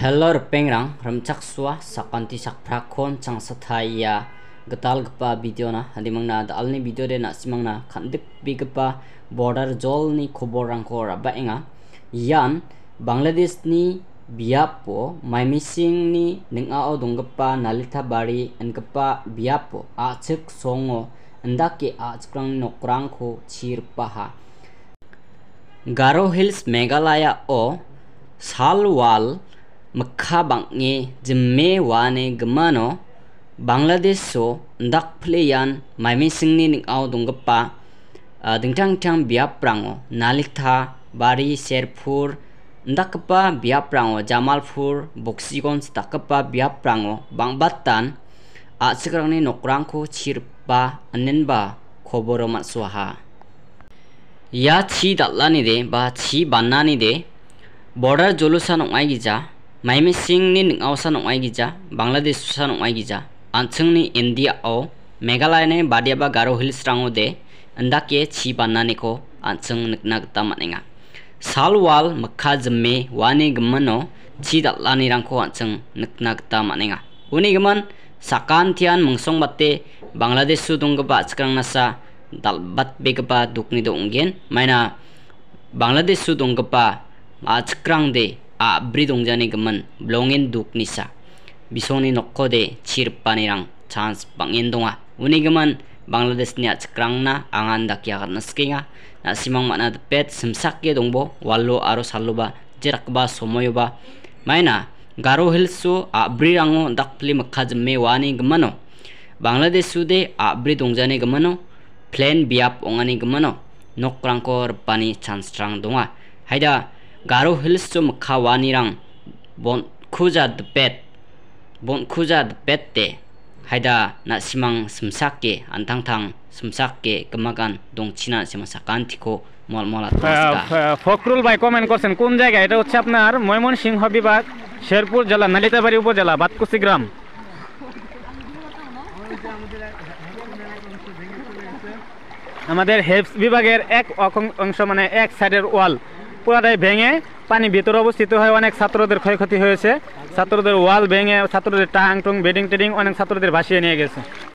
Helor pengrang remcak suah sakanti sak prakon chang getal gepa video na handi mangna da alni video de na simangna kandik bi gepa border jol ni koborang rang ko ra ba enga yan Bangladesh ni biapo maimising ni ningao donggepa nalita bari engepa biapo achik songo endaki achikrang nokrang ko chirpaha Garo Hills Meghalaya o Salwal makha bangnge jimme wane gmano bangladesh so ndak phleyan maimi singni ningau donggpa dingtang tang biap prango nalikta bari serpur ndakpa biap prango jamalpur boksigon stakpa biap prango bangbatan asikrangni nokrangko chirpa anenba khoboro matsuaha ya chi datlani de ba chi bannani de border jolusan ongai gija Maimi sing ni ning au sanong ai gija, bangladesh sanong ai gija, anceng ni india au, megalai ne badia ba garo hil strang ode, ndak ye chi banna ni ko anceng nik nak tamat inga. Sal wal makha zemme wane gemeno chi dat lani rang anceng nik nak tamat inga. Uni sakan tian mengsong batte bangladesh su dong geba sekarang nasa dal bat be geba duk ni gen, maina bangladesh su dong geba a sekarang de 아브리 동전의 금은 롱인 둑니사 미손이 놓고대 치르반이랑 찬스 방인 동아 운이 금은 방글라데스냐 츠크랑나 앙한다 키아가나 스키가 나 시망 마나 드펫 심삭게 동보 왈로 아로 살로바 제락바 소모요바 마이나 가로 힐수 아브리랑오 닥플리 마카즈메 와니 금만오 방글라데스우데 아브리 동전의 금만오 플랜 비압 옹아니 금만오 노크랑코 르파니 찬스랑 동아 하이다 Garo hills চুম খাওয়ানি রং বন খুজা দেট বন খুজা দেট তে হায়দা না সুমসা কে আনথাং থাং সুমসাকে কমাগান দংছিনা সিমসাকান থিকো মল মল ফকরুল ভাই কমেন্ট করছেন কোন জায়গা এটা হচ্ছে আপনার ময়মন সিংহ বিভাগ শেরপুর জেলা নালিতাবাড়ি উপজেলা বাতকুসি গ্রাম আমাদের হেলথ বিভাগের এক অংশ মানে এক সাইডের ওয়াল পুরাটাই ভেঙে পানি ভেতরে অবস্থিত হয়ে অনেক ছাত্রদের ক্ষয়ক্ষতি হয়েছে ছাত্রদের ওয়াল ভেঙে ছাত্রদের টাং টুং বেডিং টেডিং অনেক ছাত্রদের ভাসিয়ে নিয়ে গেছে